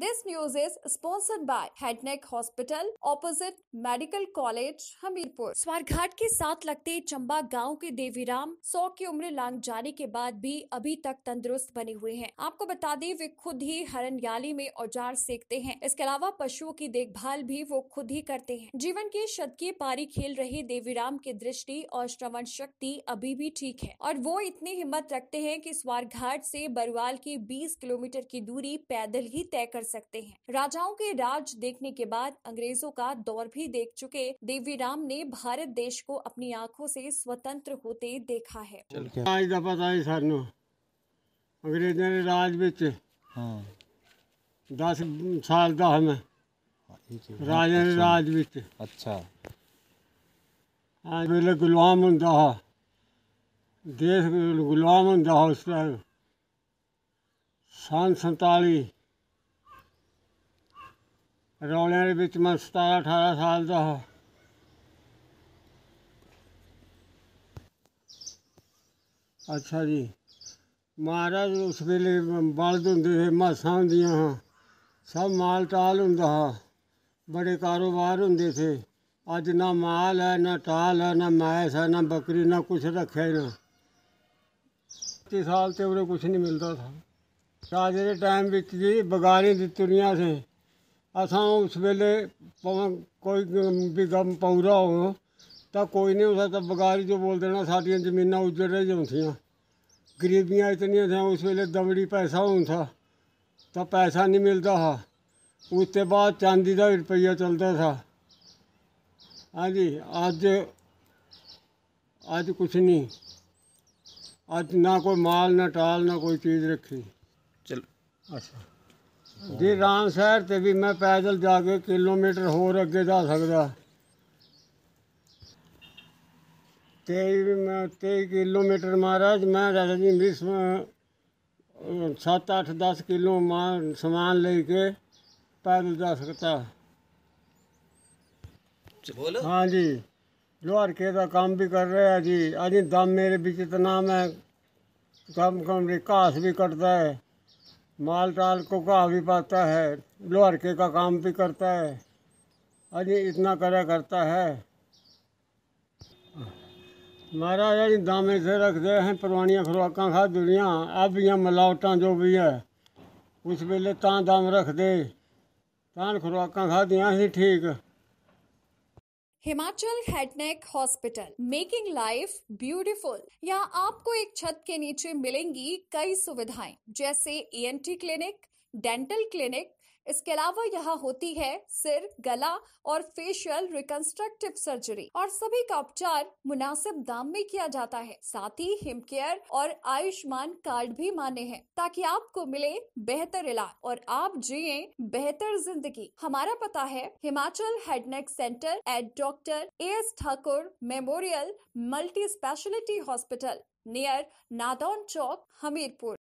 this news is sponsored by Head Neck Hospital opposite medical college Hamirpur Swarghat के साथ लगते चंबा गांव के देवीराम सौ की उम्र लांग जाने के बाद भी अभी तक तंदुरुस्त बने हुए हैं आपको बता दें वे खुद ही हरनयाली में औजार सेकते हैं इसके अलावा पशुओं की देखभाल भी वो खुद ही करते हैं जीवन की शतकीय पारी खेल रहे देवीराम की दृष्टि और श्रवण शक्ति अभी भी ठीक है और वो इतनी हिम्मत रखते हैं कि स्वारघाट से बरुआल की 20 किलोमीटर की दूरी पैदल ही तय कर सकते हैं राजाओं के राज देखने के बाद अंग्रेजों का दौर भी देख चुके देवी राम ने भारत देश को अपनी आंखों से स्वतंत्र होते देखा है राज का तो पता है सानू अंग्रेजों ने राज ਵਿੱਚ ਰੌਲਿਆਂ ਦੇ ਵਿੱਚ ਮੈਂ 17 18 ਸਾਲ ਦਾ ਹਾਂ ਅੱਛਾ ਜੀ ਮਹਾਰਾਜ ਉਸ ਵੇਲੇ ਬਲਦ ਹੁੰਦੇ ਸੀ ਮਾਸਾਂ ਹੁੰਦੀਆਂ ਹਾਂ ਸਭ ਮਾਲ ਟਾਲ ਹੁੰਦਾ ਹਾਂ ਬੜੇ ਕਾਰੋਬਾਰ ਹੁੰਦੇ ਸੀ ਅੱਜ ਨਾ ਮਾਲ ਹੈ ਨਾ ਟਾਲ ਹੈ ਨਾ ਮਾਇਸ ਹੈ ਨਾ ਬੱਕਰੀ ਨਾ ਕੁਛ ਰੱਖਿਆ ਨਾ ਤੇ ਸਾਲ ਤੇ ਉਹਨੇ ਕੁਛ ਨਹੀਂ ਮਿਲਦਾ ਥਾ ਰਾਜੇ ਦੇ ਟਾਈਮ ਵਿੱਚ ਜੀ ਬਗਾਰੇ ਦੀ ਦੁਨੀਆ ਸੀ असां उस वेल्ले कोई बी गम पौरा हो तो कोई निं होऐ तां बगारी जो बोल देना साढ़ियां जमीनां उज्जड़ रहियां थियां गरीबियां इतनियां थियां उस वेल्ले दबड़ी पैसा होन था तां पैसा नहीं मिलता हा उसदे बाद चांदी दा रुपया चलता था हाँ जी अज अज कुछ नहीं अज्ज ना कोई माल ना टाल ना कोई चीज़ रखी चल अच्छा ਜੇ ਰਾਮ ਸ਼ਹਿਰ ਤੇ ਵੀ ਮੈਂ ਪੈਦਲ ਜਾ ਕੇ ਕਿਲੋਮੀਟਰ ਹੋਰ ਅੱਗੇ ਜਾ ਸਕਦਾ ਤੇ ਮੈਂ ਤੇ ਕਿਲੋਮੀਟਰ ਮਹਾਰਾਜ ਮੈਂ ਰਾਜਾ ਜੀ ਮਿਸ 7 8 10 ਕਿਲੋ ਸਮਾਨ ਲੈ ਕੇ ਪੈਦਲ ਜਾ ਸਕਦਾ ਬੋਲੋ ਹਾਂ ਜੀ जो ਦਾ ਕੰਮ ਵੀ ਕਰ ਰਿਹਾ ਜੀ हैं जी ਦਮ ਮੇਰੇ ਵਿੱਚ भी जितना ਕੰਮ ਕੰਮ कम ਵੀ भी ਹੈ माल टाल को कहा भी पाता है लोहरके का काम भी करता है अरे इतना करा करता है महाराज यार दामे से रखते हैं पुरानी खुराक खा दुनिया अब यहाँ मिलावटा जो भी है उस वेले तां दाम रखते तान खुराक खा दियाँ ठीक Himachal Head Neck Hospital making life beautiful यहाँ आपको एक छत के नीचे मिलेंगी कई सुविधाएं जैसे ई क्लिनिक डेंटल क्लिनिक इसके अलावा यहाँ होती है सिर गला और फेशियल रिकंस्ट्रक्टिव सर्जरी और सभी का उपचार मुनासिब दाम में किया जाता है साथ ही हिम केयर और आयुष्मान कार्ड भी माने हैं ताकि आपको मिले बेहतर इलाज और आप जिए बेहतर जिंदगी हमारा पता है Himachal Head Neck Centre at doctor A S Thakur Memorial Multi Speciality Hospital near Nadaun चौक हमीरपुर